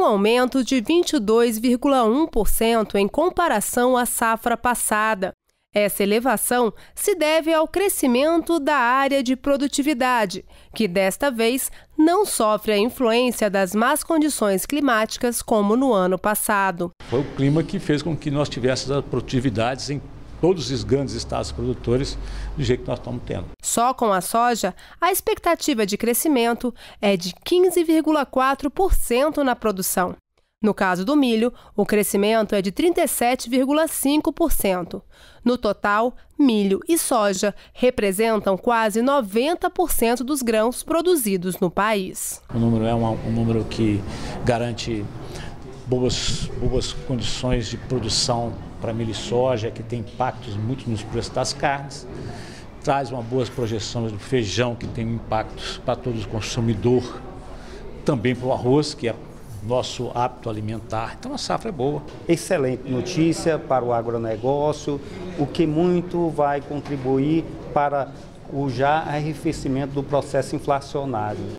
um aumento de 22,1% em comparação à safra passada. Essa elevação se deve ao crescimento da área de produtividade, que desta vez não sofre a influência das más condições climáticas como no ano passado. Foi o clima que fez com que nós tivéssemos as produtividades em todos os grandes estados produtores do jeito que nós estamos tendo. Só com a soja, a expectativa de crescimento é de 15,4% na produção. No caso do milho, o crescimento é de 37,5%. No total, milho e soja representam quase 90% dos grãos produzidos no país. O número é um, um número que garante boas, boas condições de produção para milho e soja, que tem impactos muito nos preços das carnes traz uma boas projeções do feijão, que tem impactos para todo o consumidor, também para o arroz, que é nosso hábito alimentar. Então a safra é boa. Excelente notícia para o agronegócio, o que muito vai contribuir para o já arrefecimento do processo inflacionário.